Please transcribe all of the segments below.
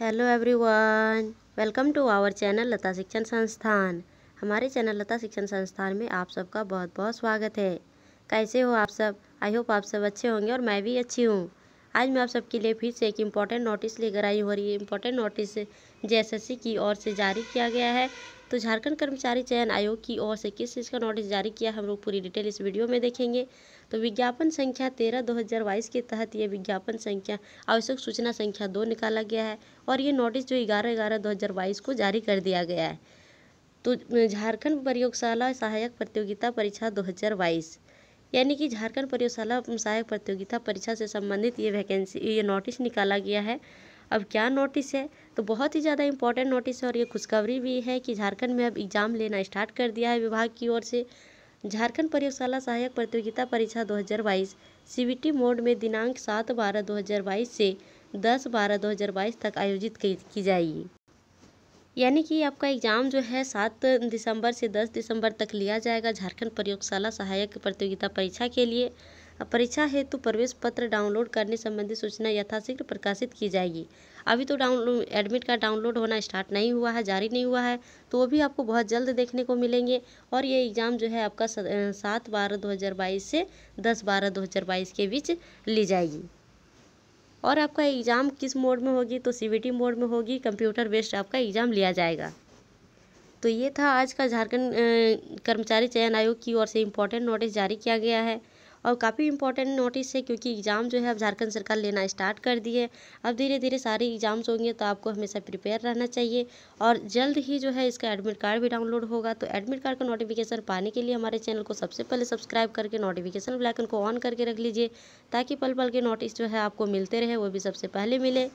hello everyone welcome to our channel Lata Shikshan Sansthan हमारे channel Lata Shikshan संस्थान में आप सबका बहुत बहुत स्वागत है कैसे हो आप सब आई होप आप सब अच्छे होंगे और मैं भी अच्छी हूँ आज मैं आप सबके लिए फिर से एक इम्पॉर्टेंट नोटिस लेकर आई हूँ और ये इम्पॉर्टेंट नोटिस जे की ओर से जारी किया गया है तो झारखंड कर्मचारी चयन आयोग की ओर से किस चीज़ का नोटिस जारी किया हम लोग पूरी डिटेल इस वीडियो में देखेंगे तो विज्ञापन संख्या तेरह दो हज़ार बाईस के तहत ये विज्ञापन संख्या आवश्यक सूचना संख्या दो निकाला गया है और ये नोटिस जो ग्यारह ग्यारह दो हज़ार बाईस को जारी कर दिया गया है तो झारखंड प्रयोगशाला सहायक प्रतियोगिता परीक्षा दो हज़ार बाईस यानी कि झारखंड प्रयोगशाला सहायक प्रतियोगिता परीक्षा से संबंधित ये वैकेंसी ये नोटिस निकाला गया है अब क्या नोटिस है तो बहुत ही ज़्यादा इंपॉर्टेंट नोटिस है और ये खुशखबरी भी है कि झारखंड में अब एग्ज़ाम लेना स्टार्ट कर दिया है विभाग की ओर से झारखंड प्रयोगशाला सहायक प्रतियोगिता परीक्षा 2022 सीबीटी मोड में दिनांक सात बारह 2022 से दस बारह 2022 तक आयोजित की जाएगी यानी कि आपका एग्ज़ाम जो है सात दिसंबर से दस दिसंबर तक लिया जाएगा झारखंड प्रयोगशाला सहायक प्रतियोगिता परीक्षा के लिए परीक्षा हेतु प्रवेश पत्र डाउनलोड करने संबंधी सूचना यथाशीघ्र प्रकाशित की जाएगी अभी तो डाउनलोड एडमिट कार्ड डाउनलोड होना स्टार्ट नहीं हुआ है जारी नहीं हुआ है तो वो भी आपको बहुत जल्द देखने को मिलेंगे और ये एग्ज़ाम जो है आपका सात बारह दो हज़ार बाईस से दस बारह दो हज़ार बाईस के बीच ली जाएगी और आपका एग्ज़ाम किस मोड में होगी तो सी मोड में होगी कंप्यूटर बेस्ड आपका एग्ज़ाम लिया जाएगा तो ये था आज का झारखंड कर्मचारी चयन आयोग की ओर से इम्पोर्टेंट नोटिस जारी किया गया है और काफ़ी इंपॉर्टेंट नोटिस है क्योंकि एग्ज़ाम जो है अब झारखंड सरकार लेना स्टार्ट कर दी है अब धीरे धीरे सारे एग्ज़ाम्स होंगे तो आपको हमेशा प्रिपेयर रहना चाहिए और जल्द ही जो है इसका एडमिट कार्ड भी डाउनलोड होगा तो एडमिट कार्ड का नोटिफिकेशन पाने के लिए हमारे चैनल को सबसे पहले सब्सक्राइब करके नोटिफिकेशन बेलाइकन को ऑन करके रख लीजिए ताकि पल पल के नोटिस जो है आपको मिलते रहे वो भी सबसे पहले मिले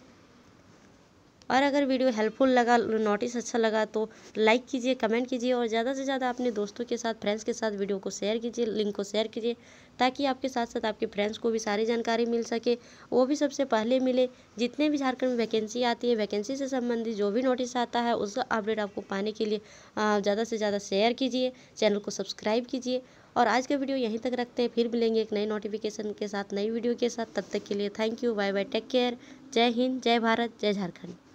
और अगर वीडियो हेल्पफुल लगा नोटिस अच्छा लगा तो लाइक कीजिए कमेंट कीजिए और ज़्यादा से ज़्यादा अपने दोस्तों के साथ फ्रेंड्स के साथ वीडियो को शेयर कीजिए लिंक को शेयर कीजिए ताकि आपके साथ साथ आपके फ्रेंड्स को भी सारी जानकारी मिल सके वो भी सबसे पहले मिले जितने भी झारखंड में वैकेंसी आती है वैकेंसी से संबंधित जो भी नोटिस आता है उसका अपडेट आपको पाने के लिए ज़्यादा से ज़्यादा शेयर कीजिए चैनल को सब्सक्राइब कीजिए और आज का वीडियो यहीं तक रखते हैं फिर मिलेंगे एक नए नोटिफिकेशन के साथ नई वीडियो के साथ तब तक के लिए thank you bye bye take care जय हिंद जय भारत जय झारखंड